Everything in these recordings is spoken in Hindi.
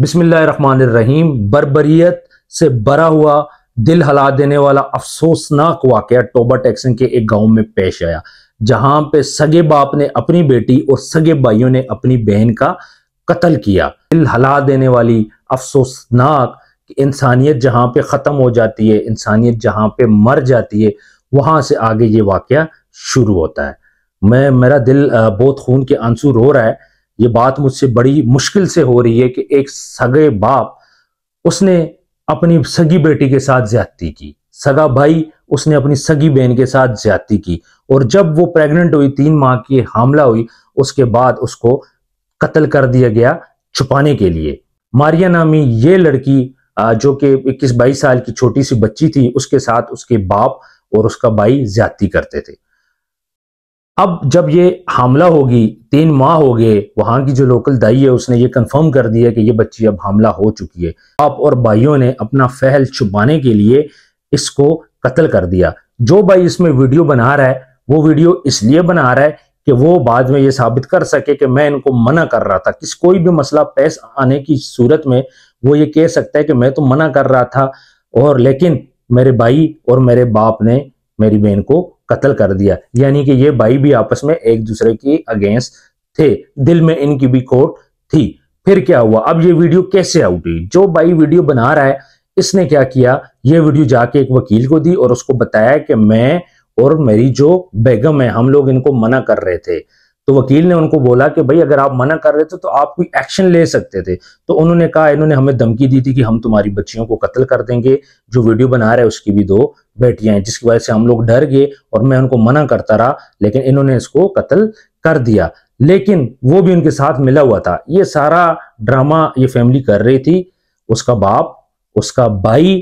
बिस्मिल्लाम बरबरीत से भरा हुआ दिल हला देने वाला अफसोसनाक वाकया टोबा टैक्सन के एक गांव में पेश आया जहां पे सगे बाप ने अपनी बेटी और सगे भाइयों ने अपनी बहन का कत्ल किया दिल हला देने वाली अफसोसनाक इंसानियत जहां पे ख़त्म हो जाती है इंसानियत जहां पे मर जाती है वहां से आगे ये वाकया शुरू होता है मैं मेरा दिल बहुत खून के आंसू रो रहा है ये बात मुझसे बड़ी मुश्किल से हो रही है कि एक सगे बाप उसने अपनी सगी बेटी के साथ ज्यादती की सगा भाई उसने अपनी सगी बहन के साथ ज्यादती की और जब वो प्रेग्नेंट हुई तीन माह की हमला हुई उसके बाद उसको कत्ल कर दिया गया छुपाने के लिए मारिया नामी ये लड़की जो कि इक्कीस बाईस साल की छोटी सी बच्ची थी उसके साथ उसके बाप और उसका भाई ज्यादती करते थे अब जब ये हमला होगी तीन माह हो गए वहां की जो लोकल दाई है उसने ये कंफर्म कर दिया कि ये बच्ची अब हमला हो चुकी है आप और भाइयों ने अपना फहल छुपाने के लिए इसको कत्ल कर दिया जो भाई इसमें वीडियो बना रहा है वो वीडियो इसलिए बना रहा है कि वो बाद में ये साबित कर सके कि मैं इनको मना कर रहा था किस कोई भी मसला पैस आने की सूरत में वो ये कह सकता है कि मैं तो मना कर रहा था और लेकिन मेरे भाई और मेरे बाप ने मेरी बहन को कत्ल कर दिया यानी कि ये भाई भी आपस में एक दूसरे की अगेंस्ट थे दिल में इनकी भी खोट थी फिर क्या हुआ अब ये वीडियो कैसे आउट हुई जो भाई वीडियो बना रहा है इसने क्या किया ये वीडियो जाके एक वकील को दी और उसको बताया कि मैं और मेरी जो बेगम है हम लोग इनको मना कर रहे थे तो वकील ने उनको बोला कि भाई अगर आप मना कर रहे थे तो आप कोई एक्शन ले सकते थे तो उन्होंने कहा इन्होंने हमें धमकी दी थी कि हम तुम्हारी बच्चियों को कत्ल कर देंगे जो वीडियो बना रहे उसकी भी दो बेटियां हैं जिसकी वजह से हम लोग डर गए और मैं उनको मना करता रहा लेकिन इन्होंने इसको कत्ल कर दिया लेकिन वो भी उनके साथ मिला हुआ था ये सारा ड्रामा ये फैमिली कर रही थी उसका बाप उसका भाई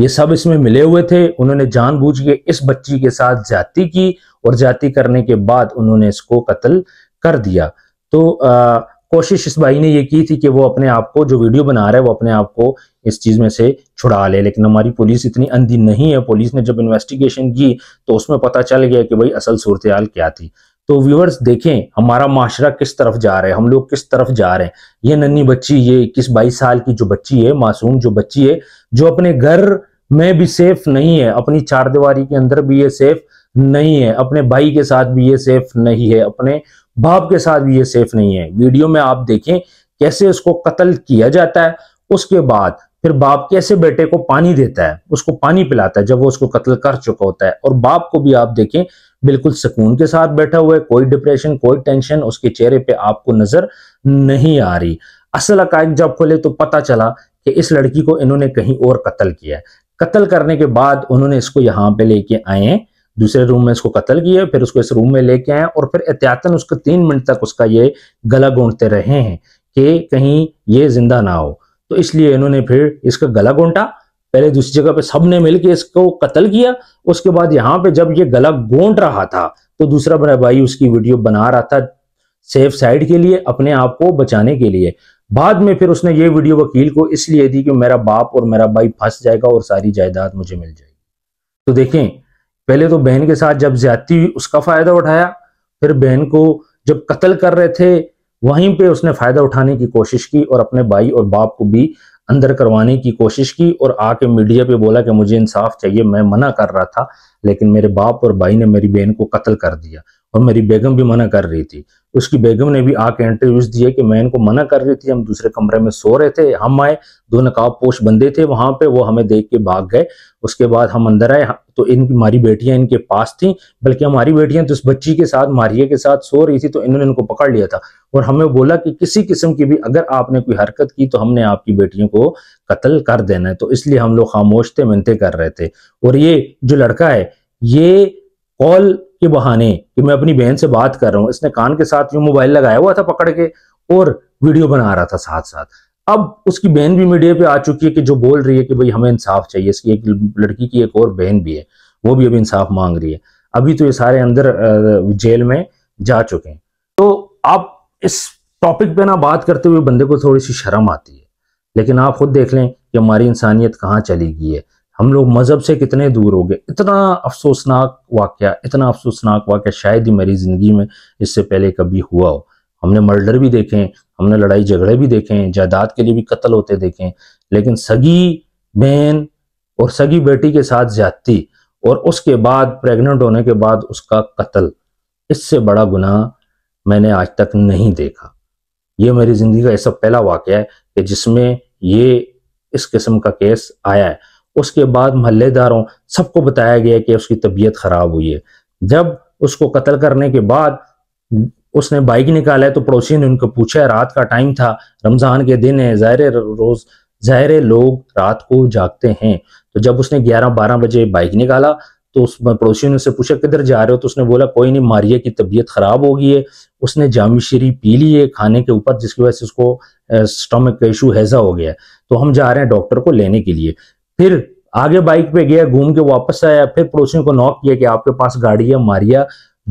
ये सब इसमें मिले हुए थे उन्होंने जानबूझ के इस बच्ची के साथ जाति की और जाति करने के बाद उन्होंने इसको कत्ल कर दिया तो आ, कोशिश इस भाई ने ये की थी कि वो अपने आप को जो वीडियो बना रहा है वो अपने आप को इस चीज में से छुड़ा ले लेकिन हमारी पुलिस इतनी अंधी नहीं है पुलिस ने जब इन्वेस्टिगेशन की तो उसमें पता चल गया कि भाई असल सूरत क्या थी तो व्यूवर्स देखें हमारा माशरा किस तरफ जा रहा है हम लोग किस तरफ जा रहे हैं ये नन्नी बच्ची ये इक्कीस बाईस साल की जो बच्ची है मासूम जो बच्ची है जो अपने घर में भी सेफ नहीं है अपनी चार दीवारी के अंदर भी ये सेफ नहीं है अपने भाई के साथ भी ये सेफ नहीं है अपने बाप के साथ भी ये सेफ नहीं है वीडियो में आप देखें कैसे उसको कत्ल किया जाता है उसके बाद फिर बाप कैसे बेटे को पानी देता है उसको पानी पिलाता है जब वो उसको कत्ल कर चुका होता है और बाप को भी आप देखें बिल्कुल सुकून के साथ बैठा हुआ है कोई डिप्रेशन कोई टेंशन उसके चेहरे पे आपको नजर नहीं आ रही असल हकायक जब खोले तो पता चला कि इस लड़की को इन्होंने कहीं और कत्ल किया है कत्ल करने के बाद उन्होंने इसको यहाँ पे लेके आए दूसरे रूम में इसको कत्ल किया फिर उसको इस रूम में लेके आए और फिर एहतियातन उसको तीन मिनट तक उसका ये गला गोंटते रहे हैं कि कहीं ये जिंदा ना हो तो इसलिए इन्होंने फिर इसका गला घोंटा पहले दूसरी जगह पे सबने मिलकर इसको कत्ल किया उसके बाद यहाँ पे जब ये गला गोंट रहा था तो दूसरा भाई उसकी वीडियो बना रहा था सेफ साइड के लिए अपने आप को बचाने के लिए बाद में फिर उसने ये वीडियो वकील को इसलिए दी कि मेरा बाप और मेरा भाई फंस जाएगा और सारी जायदाद मुझे मिल जाएगी तो देखें पहले तो बहन के साथ जब ज्यादा हुई उसका फायदा उठाया फिर बहन को जब कत्ल कर रहे थे वहीं पे उसने फायदा उठाने की कोशिश की और अपने भाई और बाप को भी अंदर करवाने की कोशिश की और आके मीडिया पे बोला कि मुझे इंसाफ चाहिए मैं मना कर रहा था लेकिन मेरे बाप और भाई ने मेरी बहन को कत्ल कर दिया और मेरी बेगम भी मना कर रही थी उसकी बेगम ने भी आके इंटरव्यूज दिए कि मैं इनको मना कर रही थी हम दूसरे कमरे में सो रहे थे हम आए दो नकाब पोश बंदे थे वहां पे वो हमें देख के भाग गए उसके बाद हम अंदर आए हाँ, तो इनकी हमारी बेटियां इनके पास थी बल्कि हमारी बेटियां तो उस बच्ची के साथ मारिया के साथ सो रही थी तो इन्होंने इनको पकड़ लिया था और हमें बोला कि किसी किस्म की भी अगर आपने कोई हरकत की तो हमने आपकी बेटियों को कत्ल कर देना है तो इसलिए हम लोग खामोश थे मिनते कर रहे थे और ये जो लड़का है ये कॉल के बहाने कि मैं अपनी बहन से बात कर रहा हूँ इसने कान के साथ यूं मोबाइल लगाया हुआ था पकड़ के और वीडियो बना रहा था साथ साथ अब उसकी बहन भी मीडिया पे आ चुकी है कि जो बोल रही है कि भाई हमें इंसाफ चाहिए इसकी एक लड़की की एक और बहन भी है वो भी अभी इंसाफ मांग रही है अभी तो ये सारे अंदर जेल में जा चुके हैं तो आप इस टॉपिक पे ना बात करते हुए बंदे को थोड़ी सी शर्म आती है लेकिन आप खुद देख लें कि हमारी इंसानियत कहाँ चली गई है हम लोग मज़हब से कितने दूर हो गए इतना अफसोसनाक वाक्य इतना अफसोसनाक वाक्य शायद ही मेरी ज़िंदगी में इससे पहले कभी हुआ हो हमने मर्डर भी देखे हमने लड़ाई झगड़े भी देखे हैं जायदाद के लिए भी कत्ल होते देखे लेकिन सगी बहन और सगी बेटी के साथ ज्यादती और उसके बाद प्रेग्नेंट होने के बाद उसका कत्ल इससे बड़ा गुनाह मैंने आज तक नहीं देखा ये मेरी ज़िंदगी का ऐसा पहला वाक्य है कि जिसमें ये इस किस्म का केस आया है उसके बाद महल्लेदारों सबको बताया गया कि उसकी तबीयत खराब हुई है जब उसको कत्ल करने के बाद उसने बाइक निकाला है तो पड़ोसी ने उनको पूछा रात का टाइम था रमजान के दिन है जहर रोज जहर लोग रात को जागते हैं तो जब उसने 11-12 बजे बाइक निकाला तो उस पड़ोसी ने उससे पूछा किधर जा रहे हो तो उसने बोला कोई नहीं मारिया की तबीयत खराब हो गई है उसने जाम शरी पी ली है खाने के ऊपर जिसकी वजह से उसको स्टमक का इशू हैजा हो गया तो हम जा रहे हैं डॉक्टर को लेने के लिए फिर आगे बाइक पे गया घूम के वापस आया फिर पड़ोसियों को नॉक किया कि आपके पास गाड़ी है मारिया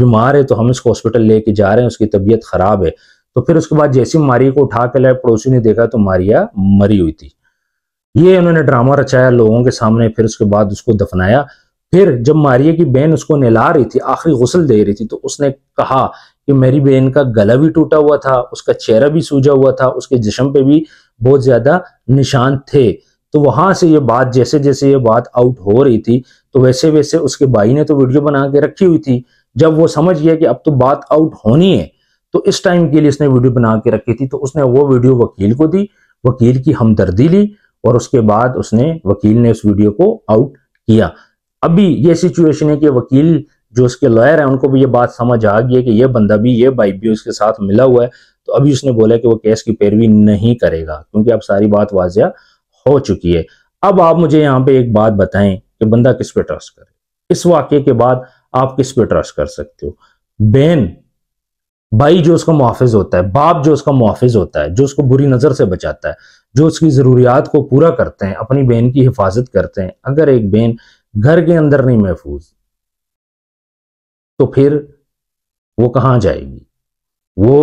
बीमार है तो हम इसको हॉस्पिटल लेके जा रहे हैं उसकी तबीयत खराब है तो फिर उसके बाद जैसे मारिया को उठा के लाया पड़ोसी ने देखा तो मारिया मरी हुई थी ये उन्होंने ड्रामा रचाया लोगों के सामने फिर उसके बाद उसको दफनाया फिर जब मारिया की बहन उसको नहला रही थी आखिरी गुसल दे रही थी तो उसने कहा कि मेरी बहन का गला भी टूटा हुआ था उसका चेहरा भी सूझा हुआ था उसके जिसम पे भी बहुत ज्यादा निशान थे तो वहां से ये बात जैसे जैसे ये बात आउट हो रही थी तो वैसे वैसे उसके भाई ने तो वीडियो बना के रखी हुई थी जब वो समझ गया कि अब तो बात आउट होनी है तो इस टाइम के लिए इसने वीडियो बना के रखी थी तो उसने वो वीडियो वकील को दी वकील की हमदर्दी ली और उसके बाद उसने वकील ने उस वीडियो को आउट किया अभी ये सिचुएशन है कि वकील जो उसके लॉयर है उनको भी ये बात समझ आ गई है कि ये बंदा भी ये भाई भी उसके साथ मिला हुआ है तो अभी उसने बोला कि वो केस की पैरवी नहीं करेगा क्योंकि अब सारी बात वाजिया हो चुकी है अब आप मुझे यहाँ पे एक बात बताएं कि बंदा किस पे ट्रस्ट करे इस वाक्य के बाद आप किस पे ट्रस्ट कर सकते हो बहन भाई जो उसका मुहाफिज होता है बाप जो उसका मुहाफिज होता है जो उसको बुरी नज़र से बचाता है जो उसकी ज़रूरियात को पूरा करते हैं अपनी बहन की हिफाजत करते हैं अगर एक बहन घर के अंदर नहीं महफूज तो फिर वो कहां जाएगी वो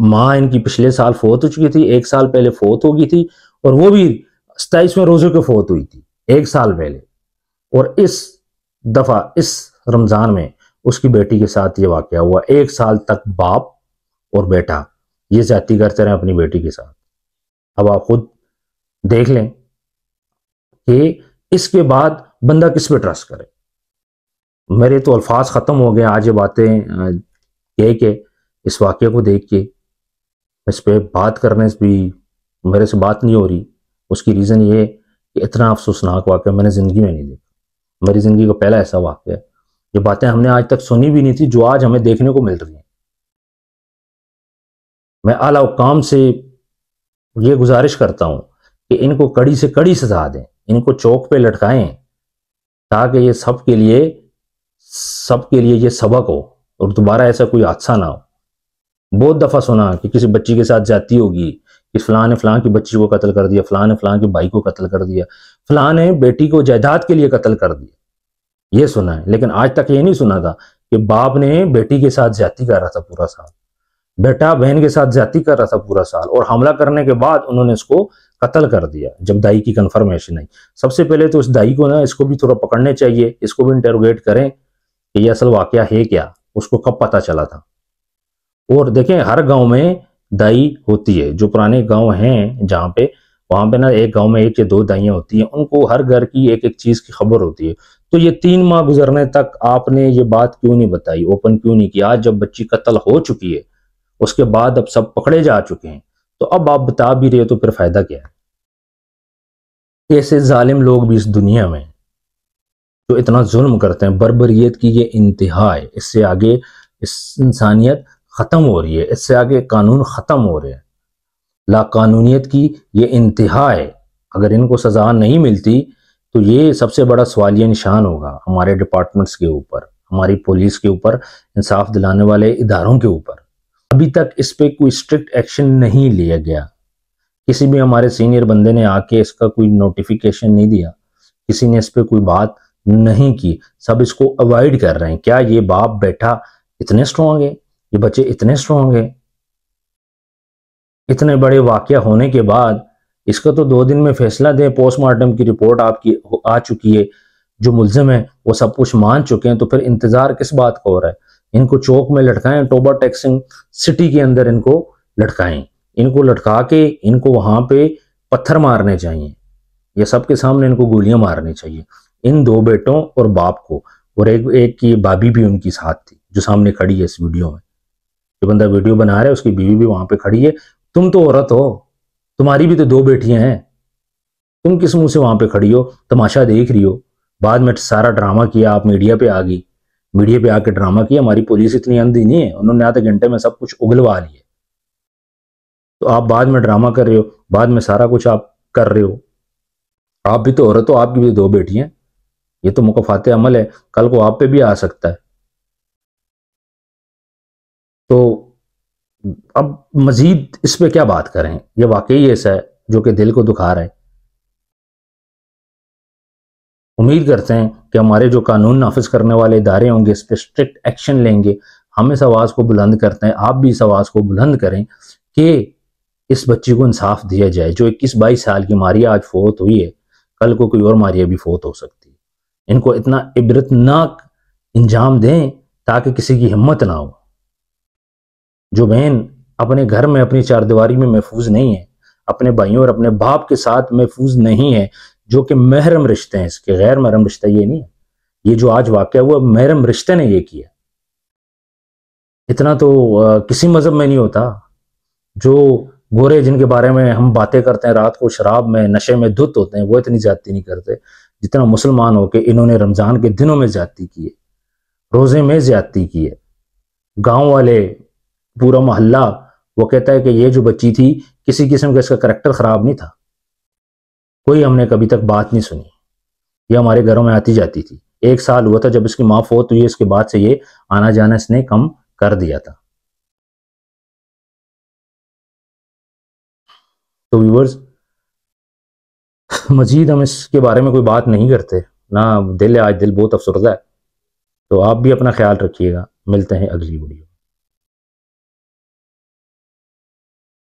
मां इनकी पिछले साल फोत हो चुकी थी एक साल पहले फोत होगी थी और वो भी सताइसवें रोजे की फौत हुई थी एक साल पहले और इस दफा इस रमजान में उसकी बेटी के साथ ये वाक्य हुआ एक साल तक बाप और बेटा ये जाति करते रहे अपनी बेटी के साथ अब आप खुद देख लें कि इसके बाद बंदा किस पे ट्रस्ट करे मेरे तो अल्फाज ख़त्म हो गए आज ये बातें कह के इस वाक्य को देख के इस पर बात करने से भी मेरे से बात नहीं हो रही उसकी रीज़न ये कि इतना अफसोसनाक वाक्य मैंने ज़िंदगी में नहीं देखा मेरी ज़िंदगी का पहला ऐसा वाक्य है ये बातें हमने आज तक सुनी भी नहीं थी जो आज हमें देखने को मिल रही हैं मैं आला उकाम से ये गुजारिश करता हूँ कि इनको कड़ी से कड़ी सजा दें इनको चौक पे लटकाएं ताकि ये सब के लिए सब के लिए ये सबक हो और दोबारा ऐसा कोई हादसा ना हो बहुत दफ़ा सुना कि किसी बच्ची के साथ जाती होगी कि फलां ने फलां की बच्ची को कत्ल कर दिया फलां ने फलां के भाई को कत्ल कर दिया फलां ने बेटी को जायदाद के लिए कत्ल कर दिया ये सुना है लेकिन आज तक ये नहीं सुना था कि बाप ने बेटी के साथ जाति कर रहा था पूरा साल बेटा बहन के साथ जाति कर रहा था पूरा साल और हमला करने के बाद उन्होंने इसको कत्ल कर दिया जब दाई की कंफर्मेशन आई सबसे पहले तो उस दाई को ना इसको भी थोड़ा पकड़ने चाहिए इसको भी इंटेरोगेट करें कि यह असल वाक्य है क्या उसको कब पता चला था और देखें हर गांव में दाई होती है जो पुराने गांव हैं जहाँ पे वहां पे ना एक गांव में एक या दो दाइयां होती हैं उनको हर घर की एक एक चीज की खबर होती है तो ये तीन माह गुजरने तक आपने ये बात क्यों नहीं बताई ओपन क्यों नहीं किया जब बच्ची कत्ल हो चुकी है उसके बाद अब सब पकड़े जा चुके हैं तो अब आप बता भी रहे हो तो फिर फायदा क्या है ऐसे जालिम लोग भी इस दुनिया में जो इतना जुल्म करते हैं बरबरीत की ये इंतहा है इससे आगे इस इंसानियत ख़त्म हो रही है इससे आगे कानून ख़त्म हो रहे हैं लाकानूनीत की ये इंतहा है अगर इनको सज़ा नहीं मिलती तो ये सबसे बड़ा सवालिया निशान होगा हमारे डिपार्टमेंट्स के ऊपर हमारी पुलिस के ऊपर इंसाफ दिलाने वाले इदारों के ऊपर अभी तक इस पर कोई स्ट्रिक्ट एक्शन नहीं लिया गया किसी भी हमारे सीनियर बंदे ने आके इसका कोई नोटिफिकेशन नहीं दिया किसी ने इस पर कोई बात नहीं की सब इसको अवॉइड कर रहे हैं क्या ये बाप बैठा इतने स्ट्रांग है ये बच्चे इतने स्ट्रांग हैं इतने बड़े वाक्य होने के बाद इसका तो दो दिन में फैसला दें पोस्टमार्टम की रिपोर्ट आपकी आ चुकी है जो मुलजिम है वो सब कुछ मान चुके हैं तो फिर इंतज़ार किस बात का हो रहा है इनको चौक में लटकाएं टोबा टैक्सिंग सिटी के अंदर इनको लटकाएं इनको लटका के इनको वहां पे पत्थर मारने चाहिए या सबके सामने इनको गोलियां मारनी चाहिए इन दो बेटों और बाप को और एक एक की भाभी भी उनकी साथ थी जो सामने खड़ी है इस वीडियो में जो बंदा वीडियो बना रहा है उसकी बीवी भी वहां पे खड़ी है तुम तो औरत हो तुम्हारी भी तो दो बेटियां हैं तुम किस मुंह से वहां पे खड़ी हो तमाशा देख रही हो बाद में सारा ड्रामा किया आप मीडिया पे आ गई मीडिया पे आके ड्रामा किया हमारी पुलिस इतनी अंधी नहीं है उन्होंने आधे घंटे में सब कुछ उगलवा लिया तो आप बाद में ड्रामा कर रहे हो बाद में सारा कुछ आप कर रहे हो आप भी तो औरत हो आपकी भी तो दो बेटियां ये तो मुकफाते अमल है कल को आप पे भी आ सकता है तो अब मजीद इस पर क्या बात करें यह वाकई ऐसा है जो कि दिल को दुखा रहा है उम्मीद करते हैं कि हमारे जो कानून नाफिज करने वाले इदारे होंगे इस पर स्ट्रिक्ट एक्शन लेंगे हम इस आवाज़ को बुलंद करते हैं आप भी इस आवाज़ को बुलंद करें कि इस बच्ची को इंसाफ दिया जाए जो इक्कीस बाईस साल की मारिया आज फोत हुई है कल को कोई और मारिया भी फोत हो सकती है इनको इतना इबरतनाक इंजाम दें ताकि किसी की हिम्मत ना हो जो बहन अपने घर में अपनी चारदीवारी में महफूज नहीं है अपने भाइयों और अपने बाप के साथ महफूज नहीं है जो कि महरम रिश्ते हैं इसके गैर महरम रिश्ता ये नहीं है ये जो आज वाक़ हुआ महरम रिश्ते ने ये किया इतना तो किसी मज़हब में नहीं होता जो गोरे जिनके बारे में हम बातें करते हैं रात को शराब में नशे में धुत होते हैं वो इतनी जाति नहीं करते जितना मुसलमान होके इन्होंने रमज़ान के दिनों में ज्यादती की है रोज़े में ज्यादती की है गाँव वाले पूरा मोहल्ला वो कहता है कि ये जो बच्ची थी किसी किस्म का इसका करेक्टर ख़राब नहीं था कोई हमने कभी तक बात नहीं सुनी ये हमारे घरों में आती जाती थी एक साल हुआ था जब इसकी माँ तो हुई इसके बाद से ये आना जाना इसने कम कर दिया था तो व्यूवर्स मजीद हम इसके बारे में कोई बात नहीं करते ना दिल आज दिल बहुत अफसरदा है तो आप भी अपना ख्याल रखिएगा मिलते हैं अगली वीडियो